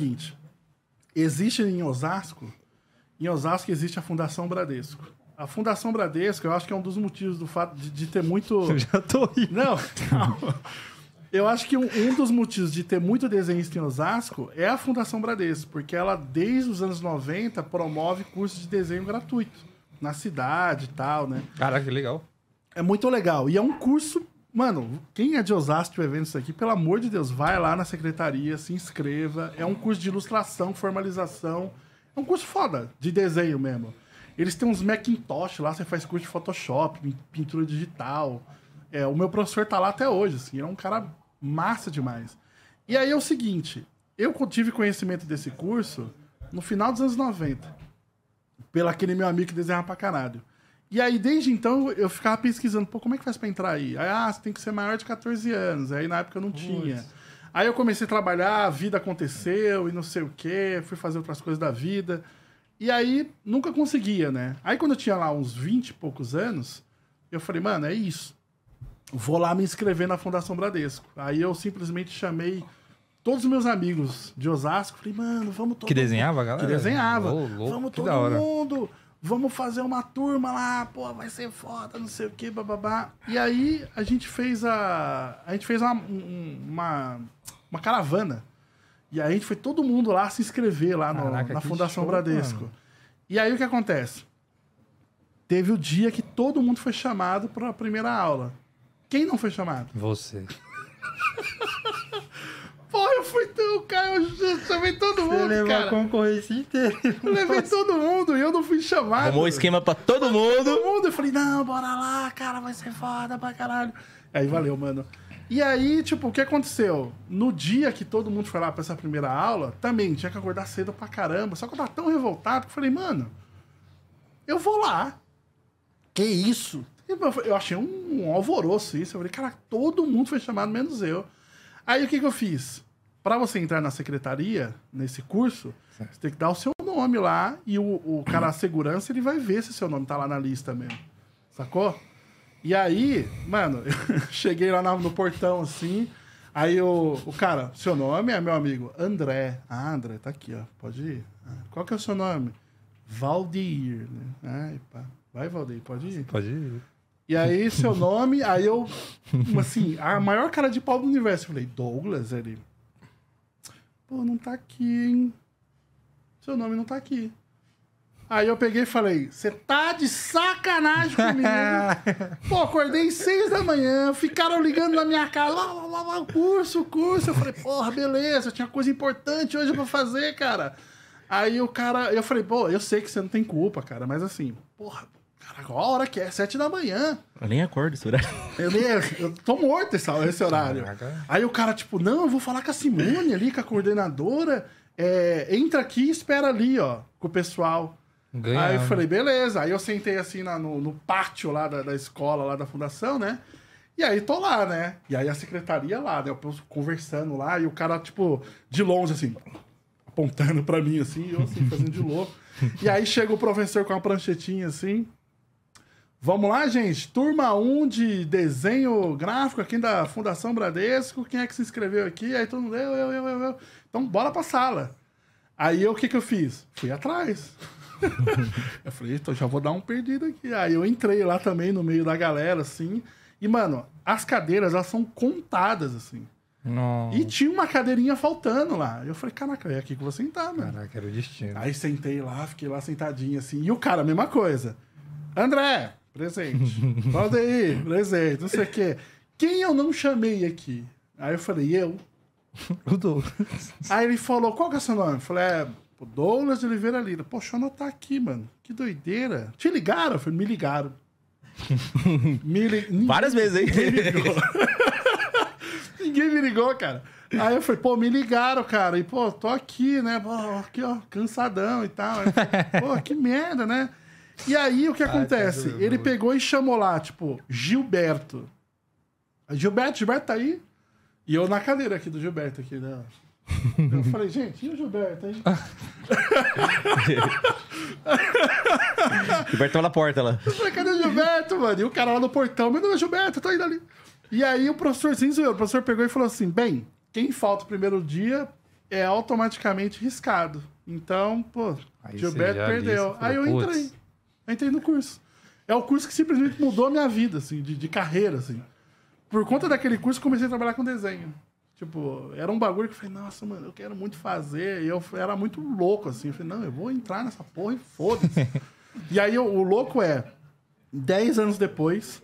seguinte: existe em Osasco, em Osasco existe a Fundação Bradesco. A Fundação Bradesco, eu acho que é um dos motivos do fato de, de ter muito. Eu já tô rindo. Não, não. Eu acho que um, um, dos motivos de ter muito desenhista em Osasco é a Fundação Bradesco, porque ela, desde os anos 90, promove cursos de desenho gratuito na cidade e tal, né? Caraca, que legal. É muito legal. E é um curso Mano, quem é de Osasco tiver vendo isso aqui, pelo amor de Deus, vai lá na secretaria, se inscreva. É um curso de ilustração, formalização. É um curso foda, de desenho mesmo. Eles têm uns Macintosh lá, você faz curso de Photoshop, pintura digital. É, o meu professor tá lá até hoje, assim, é um cara massa demais. E aí é o seguinte, eu tive conhecimento desse curso no final dos anos 90, pelo aquele meu amigo que desenhava pra caralho. E aí, desde então, eu ficava pesquisando, pô, como é que faz pra entrar aí? Aí, ah, você tem que ser maior de 14 anos. Aí, na época, eu não tinha. Aí, eu comecei a trabalhar, a vida aconteceu e não sei o quê, fui fazer outras coisas da vida. E aí, nunca conseguia, né? Aí, quando eu tinha lá uns 20 e poucos anos, eu falei, mano, é isso. Vou lá me inscrever na Fundação Bradesco. Aí, eu simplesmente chamei todos os meus amigos de Osasco. Falei, mano, vamos todo Que desenhava, galera? Que desenhava. Oh, louco, vamos que todo mundo vamos fazer uma turma lá, pô, vai ser foda, não sei o que, bababá. E aí a gente fez a. A gente fez uma, uma, uma caravana. E aí a gente foi todo mundo lá se inscrever lá no, Caraca, na Fundação show, Bradesco. Mano. E aí o que acontece? Teve o dia que todo mundo foi chamado para a primeira aula. Quem não foi chamado? Você porra, eu fui tão, cara, eu chamei todo mundo, Você levou cara. a concorrência inteira. Eu levei todo mundo e eu não fui chamado. Arrumou esquema pra todo eu mundo. Todo mundo. Eu falei, não, bora lá, cara, vai ser foda pra caralho. Aí valeu, mano. E aí, tipo, o que aconteceu? No dia que todo mundo foi lá pra essa primeira aula, também tinha que acordar cedo pra caramba. Só que eu tava tão revoltado que eu falei, mano, eu vou lá. Que isso? Eu achei um, um alvoroço isso. Eu falei, cara, todo mundo foi chamado, menos eu. Aí o que, que eu fiz? Para você entrar na secretaria, nesse curso, certo. você tem que dar o seu nome lá e o, o cara da segurança ele vai ver se seu nome tá lá na lista mesmo. Sacou? E aí, mano, eu cheguei lá no portão assim. Aí o, o cara, seu nome é meu amigo? André. Ah, André, tá aqui, ó. Pode ir. Ah, qual que é o seu nome? Valdir. Né? Ai, pá. Vai, Valdir, pode ir. Pode ir. E aí, seu é nome, aí eu, assim, a maior cara de pau do universo. Eu falei, Douglas? Ele, pô, não tá aqui, hein? Seu nome não tá aqui. Aí eu peguei e falei, você tá de sacanagem comigo. Pô, acordei seis da manhã, ficaram ligando na minha cara, lá, lá, lá, lá, curso, curso. Eu falei, porra, beleza, tinha coisa importante hoje pra fazer, cara. Aí o cara, eu falei, pô, eu sei que você não tem culpa, cara, mas assim, porra, Caraca, qual a hora que é? Sete da manhã. Eu nem acordo esse horário. Eu, nem, eu tô morto esse, esse horário. Caraca. Aí o cara, tipo, não, eu vou falar com a Simone ali, com a coordenadora. É, entra aqui e espera ali, ó, com o pessoal. Ganhando. Aí eu falei, beleza. Aí eu sentei assim na, no, no, pátio lá da, da, escola, lá da fundação, né? E aí tô lá, né? E aí a secretaria lá, né? Eu conversando lá e o cara, tipo, de longe, assim, apontando pra mim, assim, eu assim, fazendo de louco. e aí chega o professor com uma pranchetinha assim. Vamos lá, gente. Turma 1 de desenho gráfico aqui da Fundação Bradesco. Quem é que se inscreveu aqui? Aí todo mundo, eu, eu, eu, eu. Então, bora pra sala. Aí eu, o que que eu fiz? Fui atrás. eu falei, então já vou dar um perdido aqui. Aí eu entrei lá também no meio da galera, assim. E, mano, as cadeiras, elas são contadas, assim. Não. E tinha uma cadeirinha faltando lá. Eu falei, caraca, é aqui que vou sentar, mano. Caraca, era o destino. Aí sentei lá, fiquei lá sentadinho, assim. E o cara, mesma coisa. André, presente. aí, presente, não sei o quê. Quem eu não chamei aqui? Aí eu falei, eu? O Douglas. Aí ele falou, qual que é o seu nome? Eu falei, é o Douglas Oliveira Lira. Poxa, eu não tá aqui, mano. Que doideira. Te ligaram? Eu falei, me ligaram. me li... Várias vezes, hein? Ninguém me ligou. Ninguém me ligou, cara. Aí eu falei, pô, me ligaram, cara. E, pô, tô aqui, né? Pô, aqui, ó, cansadão e tal. Falei, pô, que merda, né? E aí o que ah, acontece? Ai, Ele pegou e chamou lá, tipo, Gilberto. Gilberto, Gilberto tá aí? E eu na cadeira aqui do Gilberto, aqui, né? Eu falei, gente, e o Gilberto, Gilberto tava na porta lá. Eu falei, cadê o Gilberto, mano? E o cara lá no portão, meu nome é Gilberto, tá indo ali. E aí o professorzinho zoou, o professor pegou e falou assim: bem, quem falta o primeiro dia é automaticamente riscado. Então, pô, aí Gilberto perdeu. Disse, aí eu entrei entrei no curso. É o curso que simplesmente mudou a minha vida, assim, de, de carreira, assim. Por conta daquele curso, comecei a trabalhar com desenho. Tipo, era um bagulho que eu falei, nossa, mano, eu quero muito fazer. E eu era muito louco, assim. Eu falei, não, eu vou entrar nessa porra e foda-se. e aí, o louco é, 10 anos depois,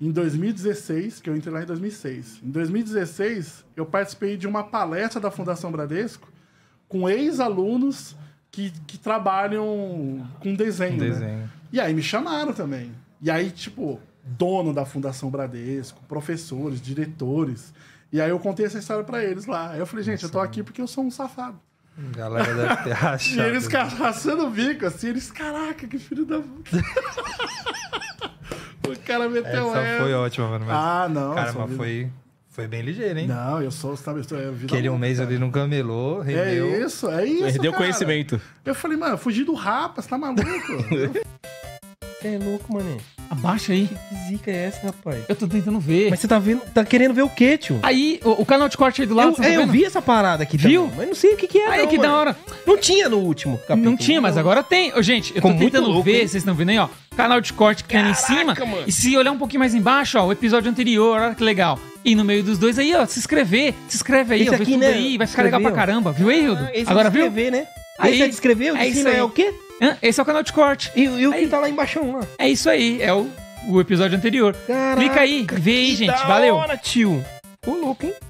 em 2016, que eu entrei lá em 2006. Em 2016, eu participei de uma palestra da Fundação Bradesco com ex-alunos que, que trabalham com desenho. Um né? desenho. Né? E aí me chamaram também. E aí, tipo, dono da Fundação Bradesco, professores, diretores. E aí eu contei essa história para eles lá. Aí eu falei, gente, Nossa, eu tô aqui porque eu sou um safado. Galera deve ter achado. e eles caçando bico, assim, eles, caraca, que filho da puta. o cara meteu essa. Essa foi ótima, mano. Mas... Ah, não. Cara, mas foi... Foi bem ligeiro, hein? Não, eu sou, sabe, eu é vi Aquele um mês ali no camelô, rendeu. É isso, é isso. Perdeu conhecimento. Eu falei, mano, fugi do rapa, você tá maluco? Você é louco, mané. Abaixa aí. Que zica é essa, rapaz? Eu tô tentando ver. Mas você tá vendo, tá querendo ver o quê, tio? Aí, o, o canal de corte aí do lado. Eu, tá é, tá eu vi essa parada aqui, viu? Também, mas não sei o que, que é. Aí não, que mano. da hora. Não tinha no último capítulo. Não tinha, mas agora tem. Ô, gente, eu tô tentando louco, ver, hein? vocês estão vendo aí, ó. Canal de corte que é Caraca, tá ali em cima. Mano. E se olhar um pouquinho mais embaixo, ó, o episódio anterior, olha que legal. E no meio dos dois aí, ó, se inscrever. Se inscreve aí, Esse ó, aqui, vê né? aí, vai ficar legal pra caramba. Viu aí, Hildo? Ah, agora viu? Né? Aí, Esse é descrever, o é é o quê? Esse é o canal de corte. E, e o aí, que tá lá embaixo é lá. É isso aí, é o, o episódio anterior. Caraca, Clica aí, vê aí, gente. Valeu. Hora, tio. Ô, louco, hein?